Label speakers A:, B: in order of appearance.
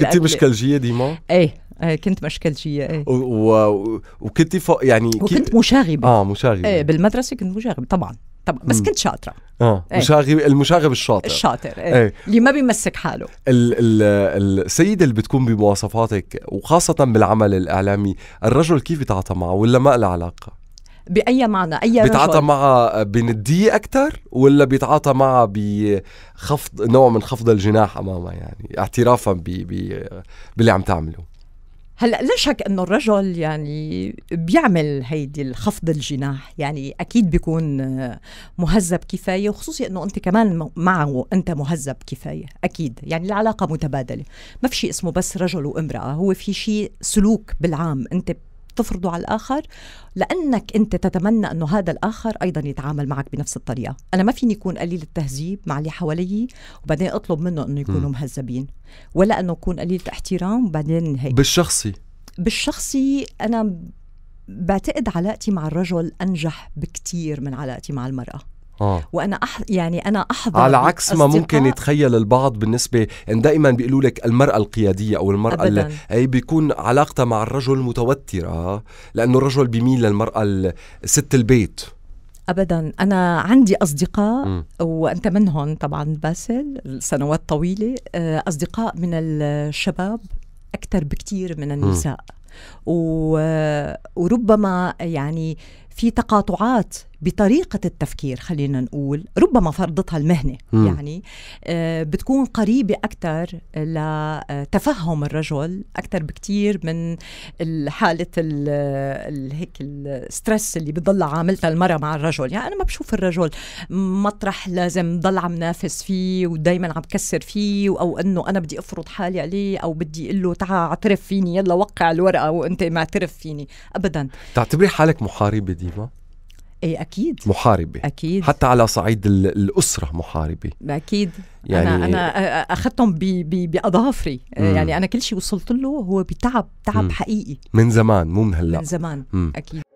A: كنتي مشكلجيه ديما؟ إيه،, ايه كنت مشكلجية ايه
B: و... و... وكنتي فوق يعني وكنت مشاغبة اه مشاغبة ايه
A: بالمدرسة كنت مشاغبة طبعا طبعا بس كنت شاطرة
B: اه ايه. مشاغب المشاغب الشاطر الشاطر
A: ايه. ايه. اللي ما بيمسك حاله ال...
B: ال... السيدة اللي بتكون بمواصفاتك وخاصة بالعمل الإعلامي الرجل كيف بيتعاطى معه ولا ما له علاقة؟
A: باي معنى اي رجل بيتعاطى
B: معها بنديه اكثر ولا بيتعاطى معها بخفض نوع من خفض الجناح امامها يعني اعترافا ب... ب... باللي عم تعمله
A: هلا لا شك انه الرجل يعني بيعمل هيدي الخفض الجناح يعني اكيد بيكون مهذب كفايه وخصوصي انه انت كمان معه انت مهذب كفايه اكيد يعني العلاقه متبادله ما في شيء اسمه بس رجل وامراه هو في شيء سلوك بالعام انت تفرضه على الآخر لأنك أنت تتمنى أنه هذا الآخر أيضا يتعامل معك بنفس الطريقة أنا ما فيني يكون قليل التهذيب مع اللي حوالي وبعدين أطلب منه أنه يكونوا مهذبين ولا أنه يكون قليل الاحترام وبعدين هيك بالشخصي بالشخصي أنا بعتقد علاقتي مع الرجل أنجح بكثير من علاقتي مع المرأة آه. وانا أح... يعني انا احضر على عكس ما ممكن
B: يتخيل البعض بالنسبه ان دائما بيقولوا لك المراه القياديه او المراه اللي هي بيكون علاقتها مع الرجل متوتره لانه الرجل بيميل للمراه ست البيت
A: ابدا انا عندي اصدقاء م. وانت منهم طبعا باسل سنوات طويله آه، اصدقاء من الشباب اكثر بكثير من النساء م. و... وربما يعني في تقاطعات بطريقه التفكير خلينا نقول ربما فرضتها المهنه م. يعني آه، بتكون قريبه اكثر لتفهم آه، الرجل اكثر بكثير من حاله هيك الستريس اللي بتضل عاملتها المراه مع الرجل يعني انا ما بشوف الرجل مطرح لازم ضل عم نافس فيه ودائما عم كسر فيه او انه انا بدي افرض حالي عليه او بدي اقول له تعا اعترف فيني يلا وقع الورقه وانت معترف فيني ابدا
B: تعتبري حالك محاربه ديما ايه اكيد محاربه اكيد حتى على صعيد الاسره محاربه
A: اكيد يعني انا انا اخذتهم باظافري يعني انا كل شيء وصلت له هو بتعب تعب مم. حقيقي
B: من زمان مو من هلا من زمان مم.
A: اكيد